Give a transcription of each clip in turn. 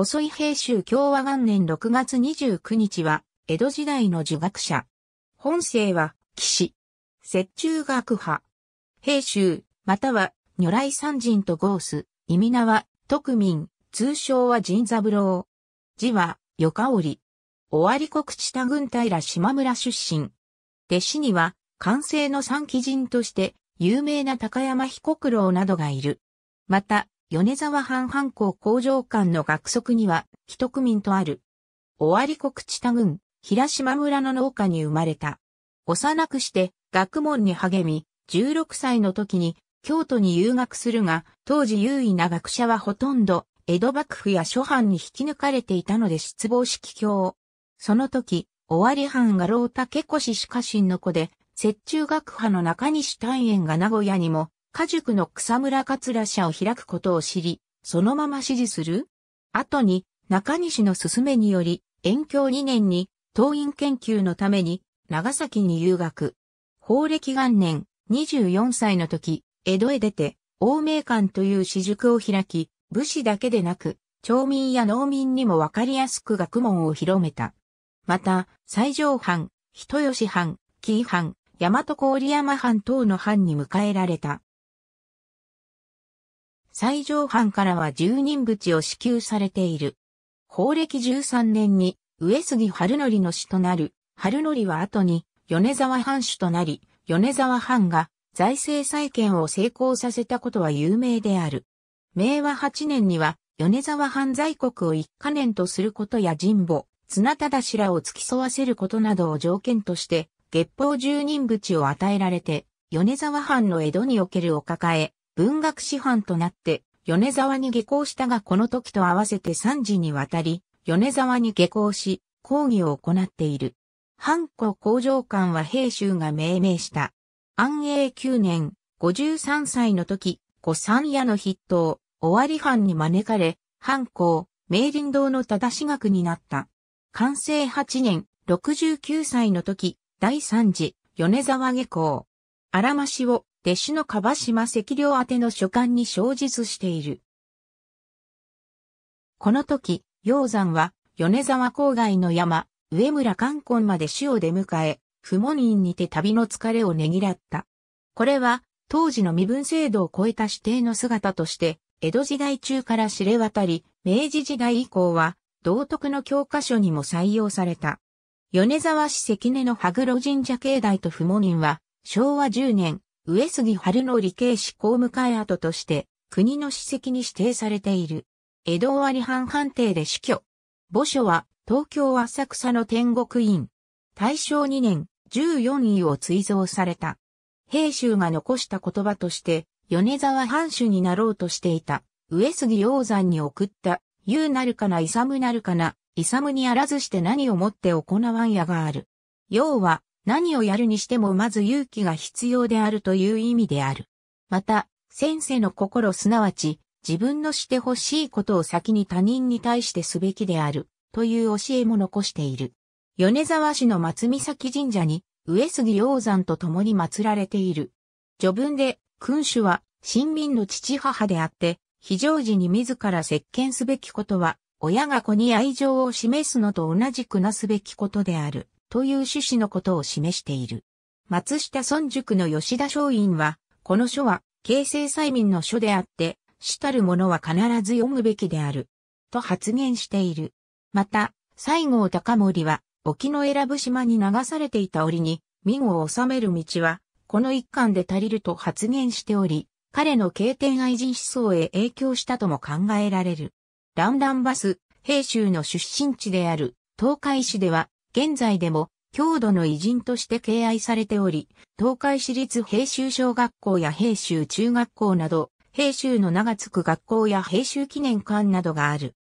細井平州共和元年6月29日は、江戸時代の儒学者。本姓は、騎士。雪中学派。平州、または、如来三人とゴース、意味名は、徳民、通称は神三郎。字は、よかお尾張国知多隊平島村出身。弟子には、完成の三鬼人として、有名な高山彦九郎などがいる。また、米沢藩藩校工場間の学則には、一区民とある。尾張国知多郡、平島村の農家に生まれた。幼くして学問に励み、16歳の時に京都に留学するが、当時優位な学者はほとんど江戸幕府や諸藩に引き抜かれていたので失望し帰郷。その時、尾張藩が老竹越氏家臣の子で、雪中学派の中西丹円が名古屋にも家塾の草村桂社を開くことを知り、そのまま支持する後に、中西の勧めにより、遠京2年に、党員研究のために、長崎に留学。法暦元年、24歳の時、江戸へ出て、欧米館という私塾を開き、武士だけでなく、町民や農民にもわかりやすく学問を広めた。また、西条藩、人吉藩、紀伊藩、大和郡山藩等の藩に迎えられた。最上藩からは十人淵を支給されている。法暦13年に上杉春則の死となる、春則は後に米沢藩主となり、米沢藩が財政再建を成功させたことは有名である。明和8年には米沢藩在国を一カ年とすることや神保、綱忠氏らを付き添わせることなどを条件として、月報十人淵を与えられて、米沢藩の江戸におけるお抱え、文学師範となって、米沢に下校したがこの時と合わせて3時にわたり、米沢に下校し、講義を行っている。藩庫工場官は平州が命名した。安永9年、53歳の時、古三夜の筆頭、尾張藩に招かれ、藩校、明林堂の正し学になった。完成8年、69歳の時、第3次、米沢下校。荒ましを、弟子の川島赤領宛ての書簡に小述している。この時、鷹山は、米沢郊外の山、上村観根まで死を出迎え、不問院にて旅の疲れをねぎらった。これは、当時の身分制度を超えた指定の姿として、江戸時代中から知れ渡り、明治時代以降は、道徳の教科書にも採用された。米沢市関根の羽黒神社境内と不問院は、昭和10年、上杉春の理系史公務会跡として、国の史跡に指定されている。江戸割藩判定で死去。墓所は、東京浅草の天国院。大正2年、14位を追贈された。平州が残した言葉として、米沢藩主になろうとしていた、上杉鷹山に送った、言うなるかな、勇なるかな、勇にあらずして何をもって行わんやがある。要は、何をやるにしてもまず勇気が必要であるという意味である。また、先生の心すなわち、自分のしてほしいことを先に他人に対してすべきである、という教えも残している。米沢市の松岬神社に、上杉鷹山と共に祀られている。序文で、君主は、親民の父母であって、非常時に自ら接見すべきことは、親が子に愛情を示すのと同じくなすべきことである。という趣旨のことを示している。松下村塾の吉田松陰は、この書は、形成催眠の書であって、主たるものは必ず読むべきである。と発言している。また、西郷隆盛は、沖永良部島に流されていた折に、民を治める道は、この一環で足りると発言しており、彼の経典愛人思想へ影響したとも考えられる。ランランバス、平州の出身地である、東海市では、現在でも、郷土の偉人として敬愛されており、東海市立平州小学校や平州中学校など、平州の名が付く学校や平州記念館などがある。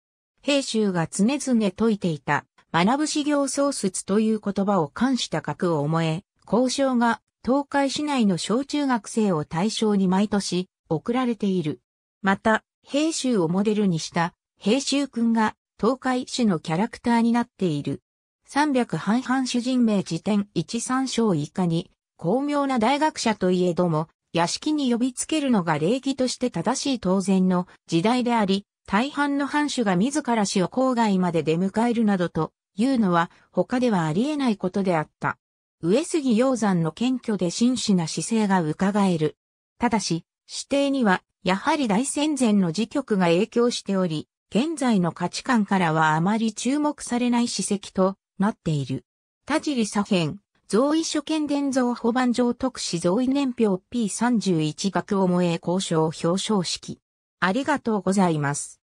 平州が常々説いていた、学ぶ修行創設」という言葉を冠した格を思え、交渉が東海市内の小中学生を対象に毎年送られている。また、平州をモデルにした平州くんが東海市のキャラクターになっている。300半々主人名辞典13章以下に、巧妙な大学者といえども、屋敷に呼びつけるのが礼儀として正しい当然の時代であり、大半の藩主が自ら死を郊外まで出迎えるなどというのは他ではありえないことであった。上杉鷹山の謙虚で真摯な姿勢が伺える。ただし、指定にはやはり大戦前の時局が影響しており、現在の価値観からはあまり注目されない史跡となっている。田尻左辺、増位所見伝造保番上特使増位年表 P31 学を萌え交渉表彰式。ありがとうございます。